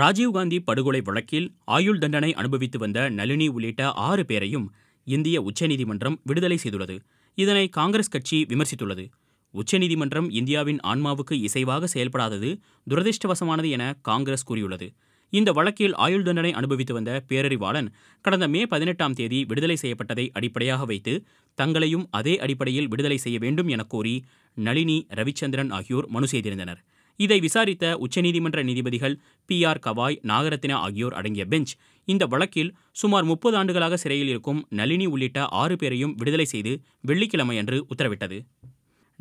ராஜீவ்காந்தி படுகொலை வழக்கில் ஆயுள் தண்டனை அனுபவித்து வந்த நளினி உள்ளிட்ட ஆறு பேரையும் இந்திய உச்சநீதிமன்றம் விடுதலை செய்துள்ளது இதனை காங்கிரஸ் கட்சி விமர்சித்துள்ளது உச்சநீதிமன்றம் இந்தியாவின் ஆன்மாவுக்கு இசைவாக செயல்படாதது துரதிருஷ்டவசமானது என காங்கிரஸ் கூறியுள்ளது இந்த வழக்கில் ஆயுள் தண்டனை அனுபவித்து வந்த பேரறிவாளன் கடந்த மே பதினெட்டாம் தேதி விடுதலை செய்யப்பட்டதை அடிப்படையாக வைத்து தங்களையும் அதே அடிப்படையில் விடுதலை செய்ய வேண்டும் என கோரி நளினி ரவிச்சந்திரன் ஆகியோர் மனு செய்திருந்தனர் இதை விசாரித்த உச்சநீதிமன்ற நீதிபதிகள் பி ஆர் கவாய் நாகரத்னா ஆகியோர் அடங்கிய பெஞ்ச் இந்த வழக்கில் சுமார் முப்பது ஆண்டுகளாக சிறையில் இருக்கும் நளினி உள்ளிட்ட ஆறு பேரையும் விடுதலை செய்து வெள்ளிக்கிழமை அன்று உத்தரவிட்டது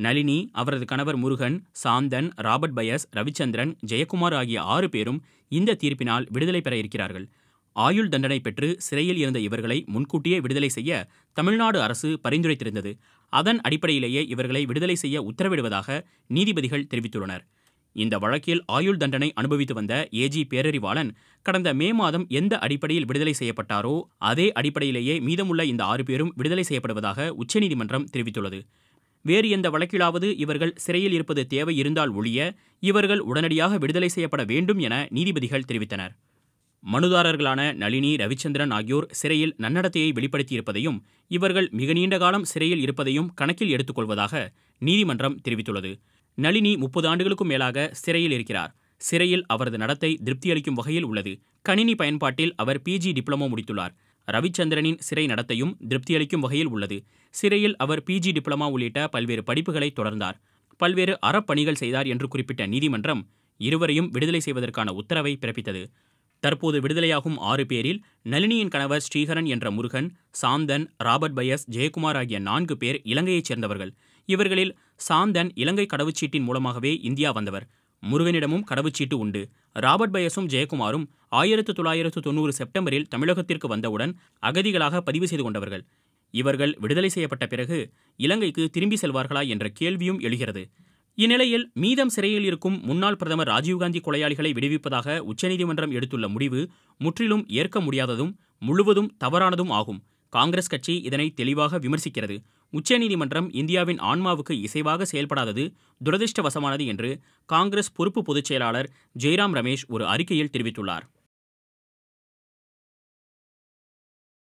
நளினி அவரது கணவர் முருகன் சாந்தன் ராபர்ட் பயஸ் ரவிச்சந்திரன் ஜெயக்குமார் ஆகிய ஆறு பேரும் இந்த தீர்ப்பினால் விடுதலை பெற இருக்கிறார்கள் ஆயுள் தண்டனை பெற்று சிறையில் இருந்த இவர்களை முன்கூட்டியே விடுதலை செய்ய தமிழ்நாடு அரசு பரிந்துரைத்திருந்தது அதன் அடிப்படையிலேயே இவர்களை விடுதலை செய்ய உத்தரவிடுவதாக நீதிபதிகள் தெரிவித்துள்ளனர் இந்த வழக்கில் ஆயுள் தண்டனை அனுபவித்து வந்த ஏஜி பேரறிவாளன் கடந்த மே மாதம் எந்த அடிப்படையில் விடுதலை செய்யப்பட்டாரோ அதே அடிப்படையிலேயே மீதமுள்ள இந்த ஆறு பேரும் விடுதலை செய்யப்படுவதாக உச்சநீதிமன்றம் தெரிவித்துள்ளது வேறு எந்த வழக்கிலாவது இவர்கள் சிறையில் இருப்பது தேவை இருந்தால் ஒழிய இவர்கள் உடனடியாக விடுதலை செய்யப்பட வேண்டும் என நீதிபதிகள் தெரிவித்தனர் மனுதாரர்களான நளினி ரவிச்சந்திரன் ஆகியோர் சிறையில் நன்னடத்தையை வெளிப்படுத்தியிருப்பதையும் இவர்கள் மிக நீண்ட காலம் சிறையில் இருப்பதையும் கணக்கில் எடுத்துக்கொள்வதாக நீதிமன்றம் தெரிவித்துள்ளது நளினி முப்பது ஆண்டுகளுக்கும் மேலாக சிறையில் இருக்கிறார் சிறையில் அவரது நடத்தை திருப்தியளிக்கும் வகையில் உள்ளது கணினி பயன்பாட்டில் அவர் பிஜி டிப்ளமோ முடித்துள்ளார் ரவிச்சந்திரனின் சிறை நடத்தையும் திருப்தியளிக்கும் வகையில் உள்ளது சிறையில் அவர் பிஜி டிப்ளமா உள்ளிட்ட பல்வேறு படிப்புகளை தொடர்ந்தார் பல்வேறு அறப்பணிகள் செய்தார் என்று குறிப்பிட்ட நீதிமன்றம் இருவரையும் விடுதலை செய்வதற்கான உத்தரவை பிறப்பித்தது தற்போது விடுதலையாகும் ஆறு பேரில் நளினியின் கணவர் ஸ்ரீஹரன் என்ற முருகன் சாந்தன் ராபர்ட் பயஸ் ஜெயக்குமார் ஆகிய நான்கு பேர் இலங்கையைச் சேர்ந்தவர்கள் இவர்களில் சாந்தன் இலங்கை கடவுச்சீட்டின் மூலமாகவே இந்தியா வந்தவர் முருகனிடமும் கடவுச்சீட்டு உண்டு ராபர்ட் பயஸும் ஜெயக்குமாரும் ஆயிரத்து தொள்ளாயிரத்து தொண்ணூறு செப்டம்பரில் தமிழகத்திற்கு வந்தவுடன் அகதிகளாக பதிவு செய்து கொண்டவர்கள் இவர்கள் விடுதலை செய்யப்பட்ட பிறகு இலங்கைக்கு திரும்பி செல்வார்களா என்ற கேள்வியும் எழுகிறது இந்நிலையில் மீதம் சிறையில் இருக்கும் முன்னாள் பிரதமர் ராஜீவ்காந்தி கொலையாளிகளை விடுவிப்பதாக உச்சநீதிமன்றம் எடுத்துள்ள முடிவு முற்றிலும் ஏற்க முடியாததும் முழுவதும் தவறானதும் ஆகும் காங்கிரஸ் கட்சி இதனை தெளிவாக விமர்சிக்கிறது உச்சநீதிமன்றம் இந்தியாவின் ஆன்மாவுக்கு இசைவாக செயல்படாதது துரதிருஷ்டவசமானது என்று காங்கிரஸ் பொறுப்பு பொதுச் செயலாளர் ஜெய்ராம் ரமேஷ் ஒரு அறிக்கையில் தெரிவித்துள்ளார்